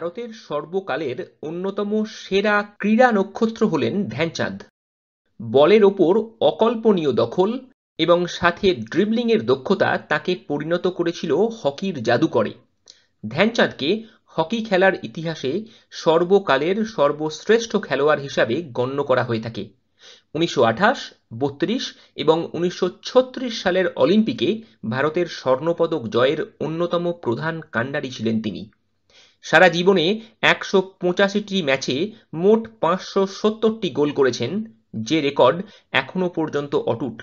ভারতের সর্বকালের অন্যতম সেরা ক্রীড়া নক্ষত্র হলেন ধ্যানচাঁদ বলের ওপর অকল্পনীয় দখল এবং সাথে ড্রিবলিংয়ের দক্ষতা তাকে পরিণত করেছিল হকির জাদুকরে ধ্যানচাঁদকে হকি খেলার ইতিহাসে সর্বকালের সর্বশ্রেষ্ঠ খেলোয়াড় হিসাবে গণ্য করা হয়ে থাকে উনিশশো আঠাশ বত্রিশ এবং উনিশশো সালের অলিম্পিকে ভারতের স্বর্ণপদক জয়ের অন্যতম প্রধান কাণ্ডারি ছিলেন তিনি সারা জীবনে একশো পঁচাশিটি ম্যাচে মোট পাঁচশো সত্তরটি গোল করেছেন যে রেকর্ড এখনও পর্যন্ত অটুট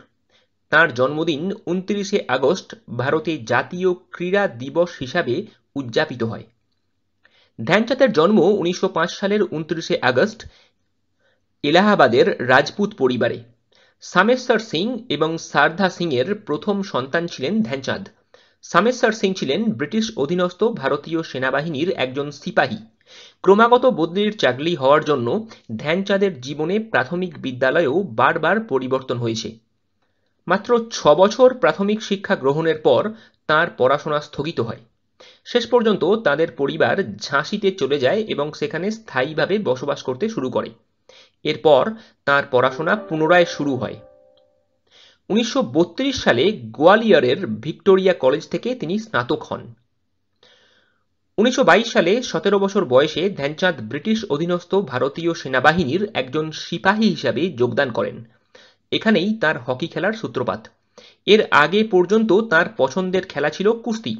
তার জন্মদিন উনত্রিশে আগস্ট ভারতে জাতীয় ক্রীড়া দিবস হিসাবে উদযাপিত হয় ধ্যানচাঁদের জন্ম উনিশশো সালের উনত্রিশে আগস্ট এলাহাবাদের রাজপুত পরিবারে সামেশ্বর সিং এবং সারধা সিংয়ের প্রথম সন্তান ছিলেন ধ্যানচাঁদ সামেসার সিং ছিলেন ব্রিটিশ অধীনস্থ ভারতীয় সেনাবাহিনীর একজন সিপাহী ক্রমাগত বদলির চাকলি হওয়ার জন্য ধ্যানচাঁদের জীবনে প্রাথমিক বিদ্যালয়েও বারবার পরিবর্তন হয়েছে মাত্র ছ বছর প্রাথমিক শিক্ষা গ্রহণের পর তার পড়াশোনা স্থগিত হয় শেষ পর্যন্ত তাদের পরিবার ঝাঁসিতে চলে যায় এবং সেখানে স্থায়ীভাবে বসবাস করতে শুরু করে এরপর তার পড়াশোনা পুনরায় শুরু হয় উনিশশো সালে গোয়ালিয়রের ভিক্টোরিয়া কলেজ থেকে তিনি স্নাতক হন উনিশশো সালে সতেরো বছর বয়সে ধ্যানচাঁদ ব্রিটিশ অধীনস্থ ভারতীয় সেনাবাহিনীর একজন সিপাহী হিসাবে যোগদান করেন এখানেই তার হকি খেলার সূত্রপাত এর আগে পর্যন্ত তার পছন্দের খেলা ছিল কুস্তি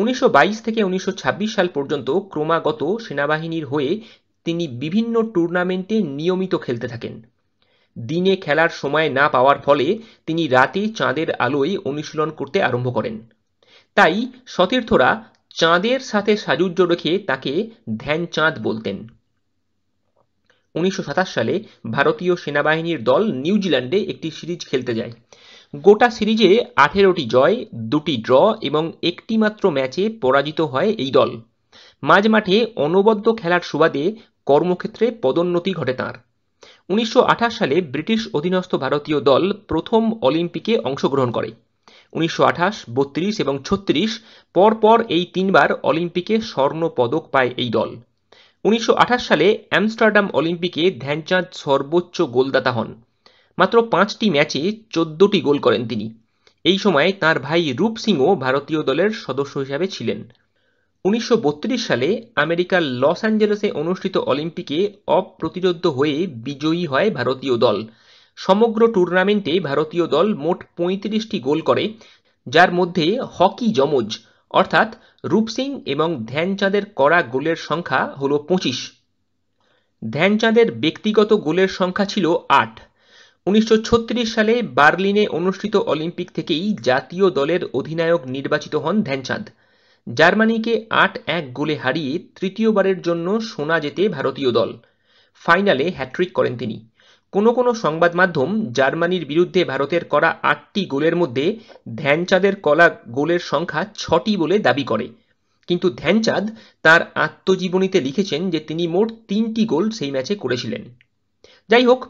উনিশশো থেকে উনিশশো সাল পর্যন্ত ক্রমাগত সেনাবাহিনীর হয়ে তিনি বিভিন্ন টুর্নামেন্টে নিয়মিত খেলতে থাকেন দিনে খেলার সময় না পাওয়ার ফলে তিনি রাতে চাঁদের আলোয় অনুশীলন করতে আরম্ভ করেন তাই সতীর্থরা চাঁদের সাথে সাজুজ্য রেখে তাকে ধ্যান চাঁদ বলতেন উনিশশো সালে ভারতীয় সেনাবাহিনীর দল নিউজিল্যান্ডে একটি সিরিজ খেলতে যায় গোটা সিরিজে আঠেরোটি জয় দুটি ড্র এবং একটি মাত্র ম্যাচে পরাজিত হয় এই দল মাঝমাঠে অনবদ্য খেলার সুবাদে কর্মক্ষেত্রে পদোন্নতি ঘটে তাঁর উনিশশো সালে ব্রিটিশ অধীনস্থ ভারতীয় দল প্রথম অলিম্পিকে অংশগ্রহণ করে উনিশশো আঠাশ বত্রিশ এবং ছত্রিশ পরপর এই তিনবার অলিম্পিকে স্বর্ণ পদক পায় এই দল উনিশশো সালে অ্যামস্টারডাম অলিম্পিকে ধ্যানচাঁদ সর্বোচ্চ গোলদাতা হন মাত্র পাঁচটি ম্যাচে চোদ্দটি গোল করেন তিনি এই সময়ে তার ভাই রূপ সিংও ভারতীয় দলের সদস্য হিসাবে ছিলেন উনিশশো সালে আমেরিকার লস অ্যাঞ্জেলেসে অনুষ্ঠিত অলিম্পিকে অপ্রতিরোধ্য হয়ে বিজয়ী হয় ভারতীয় দল সমগ্র টুর্নামেন্টে ভারতীয় দল মোট পঁয়ত্রিশটি গোল করে যার মধ্যে হকি যমজ অর্থাৎ রূপ সিং এবং ধ্যানচাঁদের করা গোলের সংখ্যা হল পঁচিশ ধ্যানচাঁদের ব্যক্তিগত গোলের সংখ্যা ছিল আট উনিশশো সালে বার্লিনে অনুষ্ঠিত অলিম্পিক থেকেই জাতীয় দলের অধিনায়ক নির্বাচিত হন ধ্যানচাঁদ জার্মানিকে আট এক গোলে হারিয়ে তৃতীয়বারের জন্য সোনা জেতে ভারতীয় দল ফাইনালে হ্যাট্রিক করেন তিনি কোনো কোনো সংবাদ মাধ্যম জার্মানির বিরুদ্ধে ভারতের করা আটটি গোলের মধ্যে ধ্যানচাঁদের কলা গোলের সংখ্যা ছটি বলে দাবি করে কিন্তু ধ্যানচাঁদ তার আত্মজীবনীতে লিখেছেন যে তিনি মোট তিনটি গোল সেই ম্যাচে করেছিলেন যাই হোক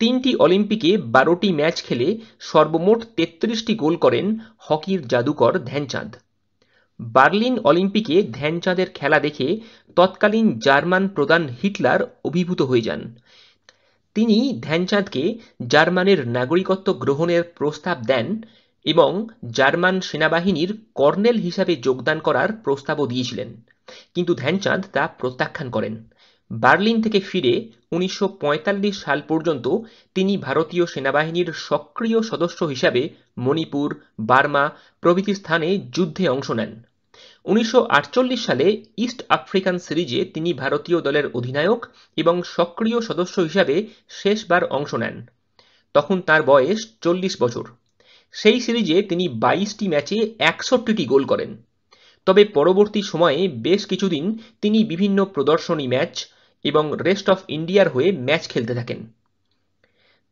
তিনটি অলিম্পিকে বারোটি ম্যাচ খেলে সর্বমোট তেত্রিশটি গোল করেন হকির জাদুকর ধ্যানচাঁদ বার্লিন অলিম্পিকে ধ্যানচাঁদের খেলা দেখে তৎকালীন জার্মান প্রধান হিটলার অভিভূত হয়ে যান তিনি ধ্যানচাঁদকে জার্মানের নাগরিকত্ব গ্রহণের প্রস্তাব দেন এবং জার্মান সেনাবাহিনীর কর্নেল হিসাবে যোগদান করার প্রস্তাবও দিয়েছিলেন কিন্তু ধ্যানচাঁদ তা প্রত্যাখ্যান করেন বার্লিন থেকে ফিরে উনিশশো সাল পর্যন্ত তিনি ভারতীয় সেনাবাহিনীর সক্রিয় সদস্য হিসাবে মণিপুর বার্মা প্রভৃতি স্থানে যুদ্ধে অংশ নেন উনিশশো সালে ইস্ট আফ্রিকান সিরিজে তিনি ভারতীয় দলের অধিনায়ক এবং সক্রিয় সদস্য হিসাবে শেষবার অংশ নেন তখন তার বয়স চল্লিশ বছর সেই সিরিজে তিনি বাইশটি ম্যাচে একষট্টিটি গোল করেন তবে পরবর্তী সময়ে বেশ কিছুদিন তিনি বিভিন্ন প্রদর্শনী ম্যাচ এবং রেস্ট অফ ইন্ডিয়ার হয়ে ম্যাচ খেলতে থাকেন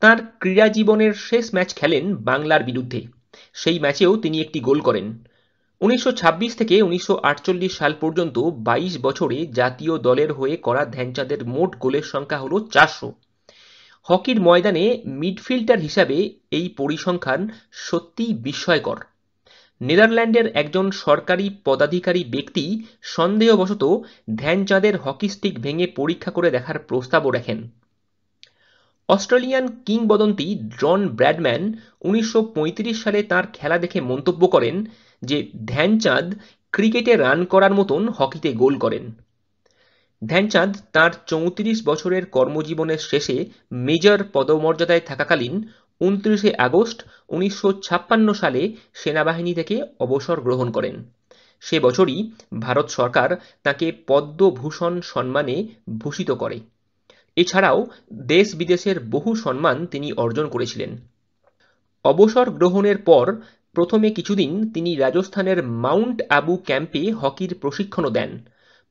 তার ক্রীড়া জীবনের শেষ ম্যাচ খেলেন বাংলার বিরুদ্ধে সেই ম্যাচেও তিনি একটি গোল করেন উনিশশো থেকে উনিশশো সাল পর্যন্ত ২২ বছরে জাতীয় দলের হয়ে করা ধ্যানচাঁদের মোট গোলের সংখ্যা হল চারশো হকির ময়দানে মিডফিল্ডার হিসাবে এই পরিসংখ্যান সত্যিই বিস্ময়কর নেদারল্যান্ডের একজন সরকারি পদাধিকারী ব্যক্তি সন্দেহবশত ধ্যানচাঁদের হকি স্টিক ভেঙে পরীক্ষা করে দেখার প্রস্তাবও রাখেন অস্ট্রেলিয়ান কিংবদন্তি জন ব্র্যাডম্যান উনিশশো সালে তার খেলা দেখে মন্তব্য করেন যে ধ্যানচাঁদ ক্রিকেটে রান করার মতন হকিতে গোল করেন ধ্যানচাঁদ তার চৌত্রিশ বছরের কর্মজীবনের শেষে মেজর পদমর্যাদায় থাকাকালীন উনত্রিশে আগস্ট উনিশশো ছাপ্পান্ন সালে সেনাবাহিনী থেকে অবসর গ্রহণ করেন সে বছরই ভারত সরকার তাকে পদ্মভূষণ সম্মানে ভূষিত করে এছাড়াও দেশ বিদেশের বহু সম্মান তিনি অর্জন করেছিলেন অবসর গ্রহণের পর প্রথমে কিছুদিন তিনি রাজস্থানের মাউন্ট আবু ক্যাম্পে হকির প্রশিক্ষণও দেন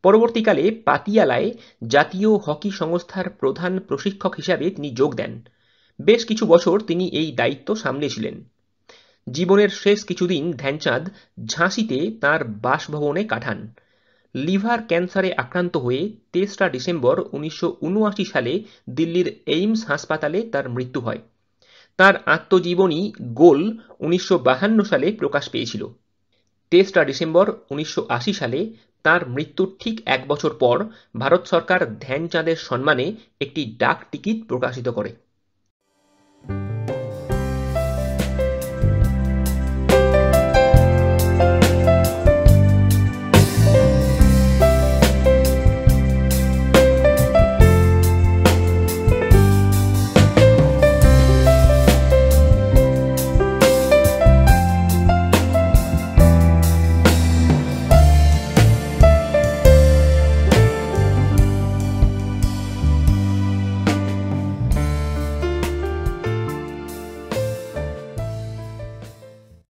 পরবর্তীকালে পাতিয়ালায় জাতীয় হকি সংস্থার প্রধান প্রশিক্ষক হিসাবে তিনি যোগ দেন বেশ কিছু বছর তিনি এই দায়িত্ব সামলেছিলেন জীবনের শেষ কিছুদিন ধ্যানচাঁদ ঝাঁসিতে তার বাসভবনে কাটান লিভার ক্যান্সারে আক্রান্ত হয়ে তেসরা ডিসেম্বর উনিশশো সালে দিল্লির এইমস হাসপাতালে তার মৃত্যু হয় তার আত্মজীবনী গোল উনিশশো সালে প্রকাশ পেয়েছিল তেসরা ডিসেম্বর উনিশশো সালে তার মৃত্যুর ঠিক এক বছর পর ভারত সরকার ধ্যানচাঁদের সম্মানে একটি ডাক টিকিট প্রকাশিত করে